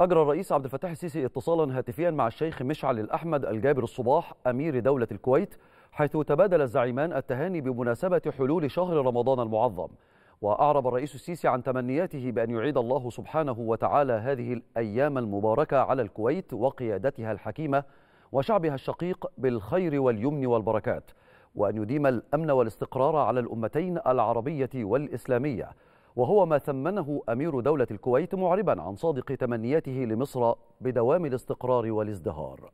أجرى الرئيس عبد الفتاح السيسي اتصالا هاتفيا مع الشيخ مشعل الأحمد الجابر الصباح أمير دولة الكويت حيث تبادل الزعيمان التهاني بمناسبة حلول شهر رمضان المعظم وأعرب الرئيس السيسي عن تمنياته بأن يعيد الله سبحانه وتعالى هذه الأيام المباركة على الكويت وقيادتها الحكيمة وشعبها الشقيق بالخير واليمن والبركات وأن يديم الأمن والاستقرار على الأمتين العربية والإسلامية وهو ما ثمنه أمير دولة الكويت معربا عن صادق تمنياته لمصر بدوام الاستقرار والازدهار